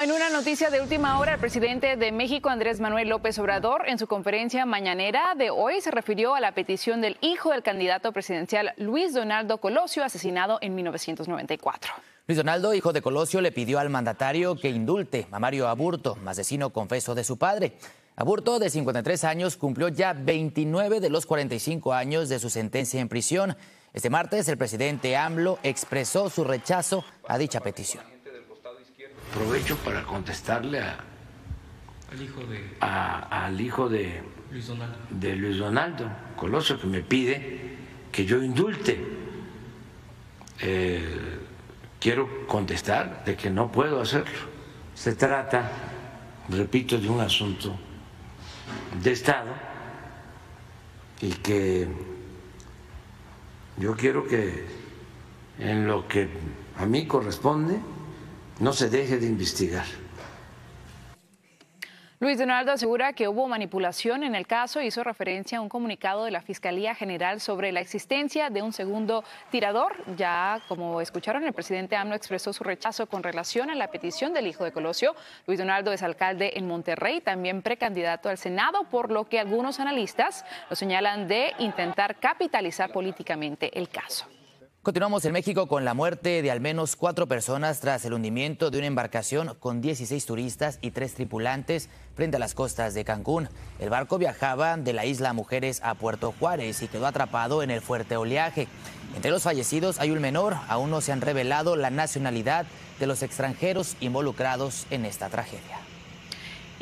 En una noticia de última hora, el presidente de México, Andrés Manuel López Obrador, en su conferencia mañanera de hoy se refirió a la petición del hijo del candidato presidencial Luis Donaldo Colosio, asesinado en 1994. Luis Donaldo, hijo de Colosio, le pidió al mandatario que indulte a Mario Aburto, asesino confeso de su padre. Aburto, de 53 años, cumplió ya 29 de los 45 años de su sentencia en prisión. Este martes, el presidente AMLO expresó su rechazo a dicha petición. Aprovecho para contestarle al hijo de, Luis, Donaldo. Coloso, que me pide que yo indulte. Eh, quiero contestar de que no puedo hacerlo. Se trata, repito, de un asunto de Estado y que yo quiero que en lo que a mí corresponde, no se deje de investigar. Luis Donaldo asegura que hubo manipulación en el caso e hizo referencia a un comunicado de la Fiscalía General sobre la existencia de un segundo tirador. Ya, como escucharon, el presidente AMLO expresó su rechazo con relación a la petición del hijo de Colosio. Luis Donaldo es alcalde en Monterrey, también precandidato al Senado, por lo que algunos analistas lo señalan de intentar capitalizar políticamente el caso. Continuamos en México con la muerte de al menos cuatro personas tras el hundimiento de una embarcación con 16 turistas y tres tripulantes frente a las costas de Cancún. El barco viajaba de la isla Mujeres a Puerto Juárez y quedó atrapado en el fuerte oleaje. Entre los fallecidos hay un menor, aún no se han revelado la nacionalidad de los extranjeros involucrados en esta tragedia.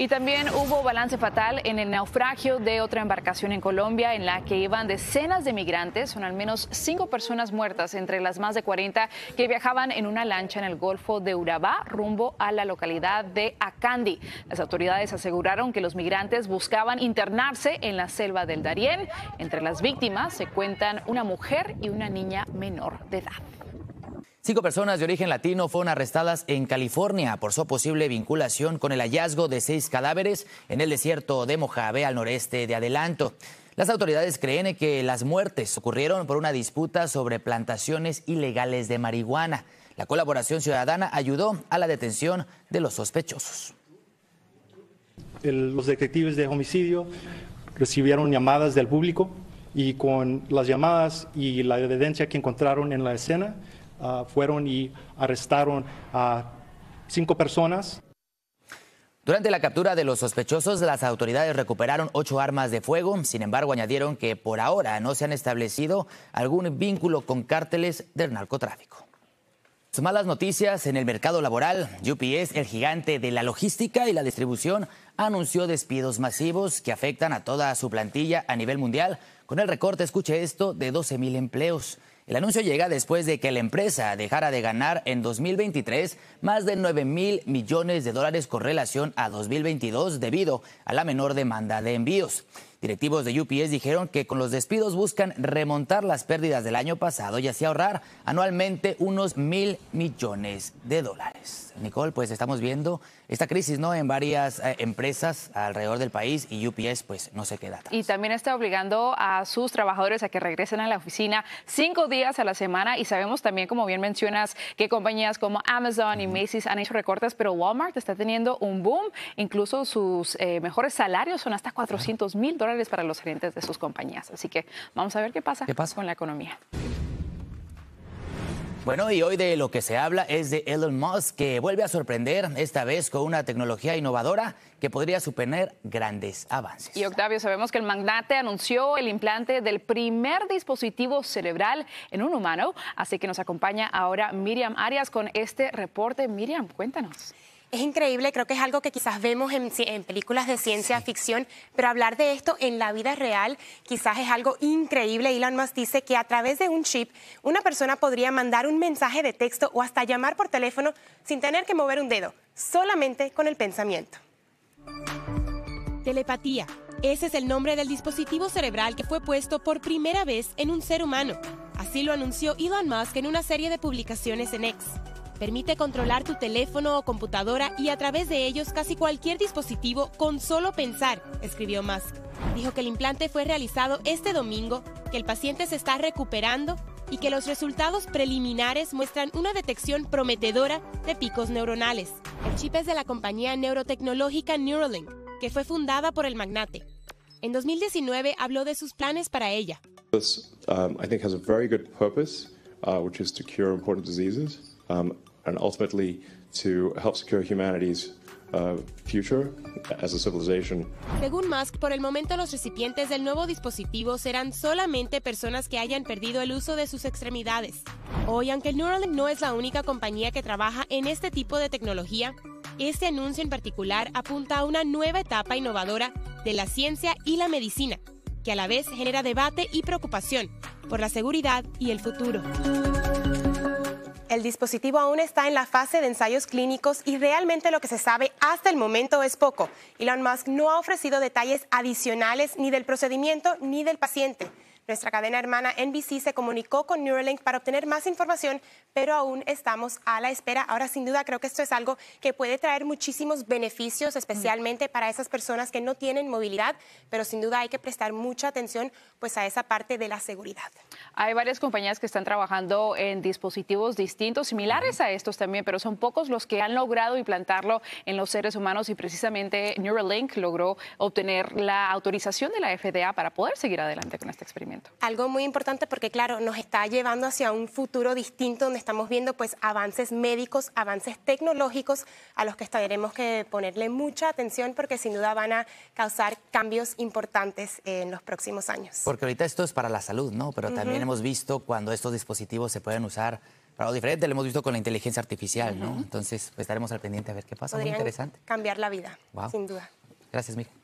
Y también hubo balance fatal en el naufragio de otra embarcación en Colombia en la que iban decenas de migrantes, son al menos cinco personas muertas entre las más de 40 que viajaban en una lancha en el Golfo de Urabá rumbo a la localidad de Acandi. Las autoridades aseguraron que los migrantes buscaban internarse en la selva del Darién. Entre las víctimas se cuentan una mujer y una niña menor de edad. Cinco personas de origen latino fueron arrestadas en California por su posible vinculación con el hallazgo de seis cadáveres en el desierto de Mojave al noreste de Adelanto. Las autoridades creen que las muertes ocurrieron por una disputa sobre plantaciones ilegales de marihuana. La colaboración ciudadana ayudó a la detención de los sospechosos. los detectives de homicidio recibieron llamadas del público y con las llamadas y la evidencia que encontraron en la escena, Ah, fueron y arrestaron a cinco personas. Durante la captura de los sospechosos, las autoridades recuperaron ocho armas de fuego, sin embargo añadieron que por ahora no se han establecido algún vínculo con cárteles del narcotráfico. Malas noticias en el mercado laboral. UPS, el gigante de la logística y la distribución, anunció despidos masivos que afectan a toda su plantilla a nivel mundial, con el recorte, escuche esto, de 12 mil empleos. El anuncio llega después de que la empresa dejara de ganar en 2023 más de 9 mil millones de dólares con relación a 2022 debido a la menor demanda de envíos. Directivos de UPS dijeron que con los despidos buscan remontar las pérdidas del año pasado y así ahorrar anualmente unos mil millones de dólares. Nicole, pues estamos viendo esta crisis ¿no? en varias eh, empresas alrededor del país y UPS pues no se queda atrás. Y también está obligando a sus trabajadores a que regresen a la oficina cinco días a la semana y sabemos también, como bien mencionas, que compañías como Amazon y Macy's han hecho recortes, pero Walmart está teniendo un boom, incluso sus eh, mejores salarios son hasta 400 mil dólares para los gerentes de sus compañías. Así que vamos a ver qué pasa, ¿Qué pasa? con la economía. Bueno, y hoy de lo que se habla es de Elon Musk, que vuelve a sorprender, esta vez con una tecnología innovadora que podría suponer grandes avances. Y Octavio, sabemos que el magnate anunció el implante del primer dispositivo cerebral en un humano, así que nos acompaña ahora Miriam Arias con este reporte. Miriam, cuéntanos. Es increíble, creo que es algo que quizás vemos en, películas de ciencia ficción, pero hablar de esto en la vida real quizás es algo increíble. Elon Musk dice que a través de un chip una persona podría mandar un mensaje de texto o hasta llamar por teléfono sin tener que mover un dedo, solamente con el pensamiento. Telepatía. Ese es el nombre del dispositivo cerebral que fue puesto por primera vez en un ser humano. Así lo anunció Elon Musk en una serie de publicaciones en X. Permite controlar tu teléfono o computadora y a través de ellos casi cualquier dispositivo con solo pensar, escribió Musk. Dijo que el implante fue realizado este domingo, que el paciente se está recuperando y que los resultados preliminares muestran una detección prometedora de picos neuronales. El chip es de la compañía neurotecnológica Neuralink, que fue fundada por el magnate. En 2019 habló de sus planes para ella. This, um, I think has a very good purpose, uh, which is to cure important diseases um, and ultimately to help secure humanity's uh, future as Según Musk, por el momento los recipientes del nuevo dispositivo serán solamente personas que hayan perdido el uso de sus extremidades. Hoy, aunque Neuralink no es la única compañía que trabaja en este tipo de tecnología, este anuncio en particular apunta a una nueva etapa innovadora de la ciencia y la medicina, que a la vez genera debate y preocupación por la seguridad y el futuro. El dispositivo aún está en la fase de ensayos clínicos y realmente lo que se sabe hasta el momento es poco. Elon Musk no ha ofrecido detalles adicionales ni del procedimiento ni del paciente. Nuestra cadena hermana NBC se comunicó con Neuralink para obtener más información, pero aún estamos a la espera. Ahora, sin duda, creo que esto es algo que puede traer muchísimos beneficios, especialmente para esas personas que no tienen movilidad, pero sin duda hay que prestar mucha atención pues, a esa parte de la seguridad. Hay varias compañías que están trabajando en dispositivos distintos, similares a estos también, pero son pocos los que han logrado implantarlo en los seres humanos y precisamente Neuralink logró obtener la autorización de la FDA para poder seguir adelante con este experimento. Algo muy importante porque, claro, nos está llevando hacia un futuro distinto donde estamos viendo pues avances médicos, avances tecnológicos a los que estaremos que ponerle mucha atención porque sin duda van a causar cambios importantes en los próximos años. Porque ahorita esto es para la salud, ¿no? Pero también hemos visto cuando estos dispositivos se pueden usar para lo diferente, lo hemos visto con la inteligencia artificial, ¿no? Entonces, pues, estaremos al pendiente a ver qué pasa. muy interesante. Cambiar la vida, sin duda. Gracias, Miguel.